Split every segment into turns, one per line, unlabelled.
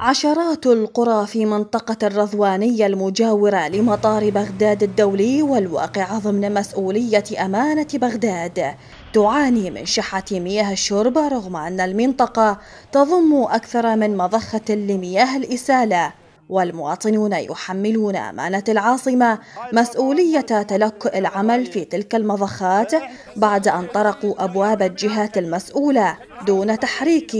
عشرات القرى في منطقة الرضوانية المجاورة لمطار بغداد الدولي والواقعة ضمن مسؤولية أمانة بغداد تعاني من شحة مياه الشرب رغم أن المنطقة تضم أكثر من مضخة لمياه الإسالة والمواطنون يحملون أمانة العاصمة مسؤولية تلكؤ العمل في تلك المضخات بعد أن طرقوا أبواب الجهات المسؤولة دون تحريك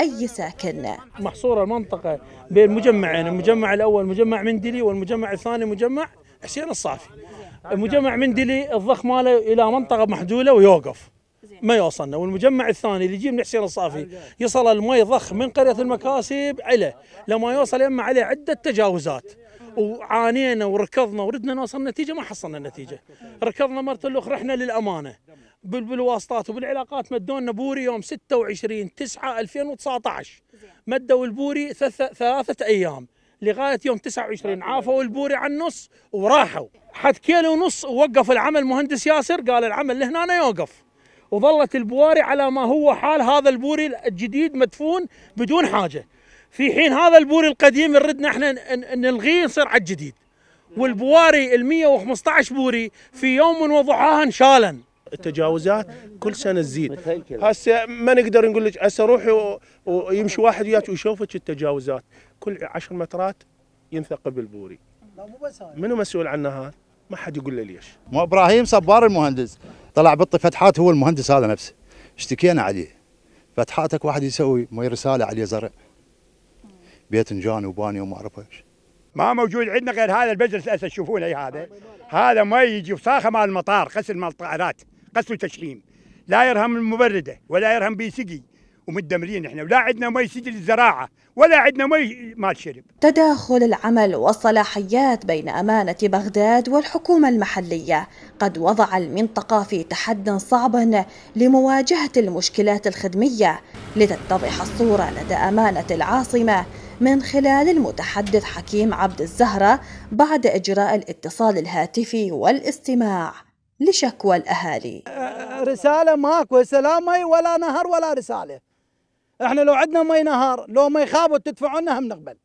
أي ساكن
محصورة المنطقة بين مجمعين المجمع الأول مجمع مندلي والمجمع الثاني مجمع حسين الصافي المجمع مندلي الضخ ماله إلى منطقة محدودة ويوقف ما يوصلنا والمجمع الثاني اللي يجي من حسين الصافي يصل المي ضخ من قرية المكاسب عليه لما يوصل يما عليه عدة تجاوزات وعانينا وركضنا وردنا نوصل نتيجه ما حصلنا نتيجه ركضنا مره الاخرى احنا للامانه بالواسطات وبالعلاقات مدونا بوري يوم 26 9 2019 مدوا البوري ثلاثه ايام لغايه يوم 29 عافوا البوري عن نص وراحوا حد كيلو ونص ووقف العمل مهندس ياسر قال العمل لهنا يوقف وظلت البواري على ما هو حال هذا البوري الجديد مدفون بدون حاجه في حين هذا البوري القديم نردنا احنا نلغيه نصير على الجديد والبواري ال 115 بوري في يوم وضحاها انشالن التجاوزات كل سنه تزيد هسه ما نقدر نقول لك هسه روحي ويمشي واحد وياك ويشوفك التجاوزات كل 10 مترات ينثقب البوري منو مسؤول عنها هذا؟ ما حد يقول له ليش
مو ابراهيم صبار المهندس طلع بطي
فتحات هو المهندس هذا نفسه اشتكينا عليه فتحاتك واحد يسوي مو رساله عليه زرع باذنجان وباني وما اعرف ايش ما موجود عندنا غير هذا البجرس
هسه تشوفونه هذا هذا ما يجي وساخه مال المطار غسل مال الطائرات غسل وتشحيم لا يرهم المبرده ولا يرهم بيسقي ومتدمرين احنا ولا عندنا مي سجل للزراعه ولا عندنا مي مال شرب
تداخل العمل والصلاحيات بين امانه بغداد والحكومه المحليه قد وضع المنطقه في تحد صعب لمواجهه المشكلات الخدميه لتتضح الصوره لدى امانه العاصمه من خلال المتحدث حكيم عبد الزهرة بعد إجراء الاتصال الهاتفي والاستماع لشكوى الأهالي رسالة ماكو لا مي ولا نهر ولا رسالة احنا لو عندنا مي نهر
لو مي خابوا تدفعوا لنا هم نقبل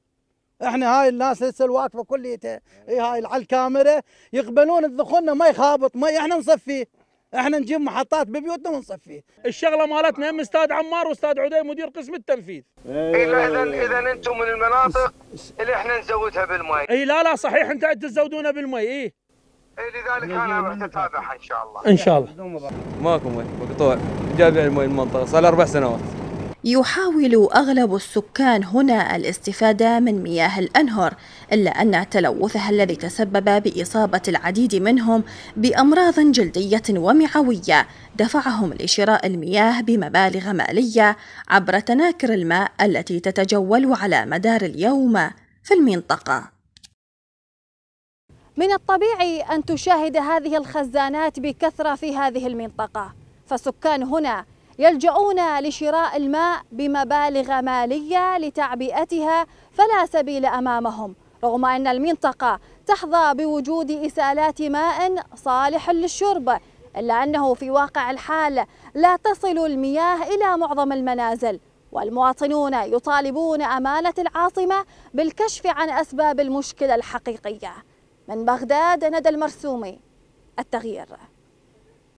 احنا هاي الناس هسه الواقفه كليتها إيه هاي على الكاميرا يقبلون الدخولنا مي خابط مي احنا نصفيه احنا نجيب محطات ببيوتنا ونصفيه الشغله مالتنا ام استاذ عمار واستاذ عدي مدير قسم التنفيذ إيه، اذا اذا انتم من المناطق اللي احنا نزودها بالماي اي لا لا صحيح انت تزودونا بالماي اي اي لذلك انا راح اتابعها ان شاء الله ان شاء الله
ماكو مي مقطوع جابع المي المنطقه صار اربع سنوات يحاول أغلب السكان هنا الاستفادة من مياه الأنهر إلا أن تلوثها الذي تسبب بإصابة العديد منهم بأمراض جلدية ومعوية دفعهم لشراء المياه بمبالغ مالية عبر تناكر الماء التي تتجول على مدار اليوم في المنطقة
من الطبيعي أن تشاهد هذه الخزانات بكثرة في هذه المنطقة فسكان هنا يلجؤون لشراء الماء بمبالغ مالية لتعبئتها فلا سبيل أمامهم رغم أن المنطقة تحظى بوجود إسالات ماء صالح للشرب إلا أنه في واقع الحال لا تصل المياه إلى معظم المنازل والمواطنون يطالبون أمانة العاصمة بالكشف عن أسباب المشكلة الحقيقية من بغداد ندى المرسومي التغيير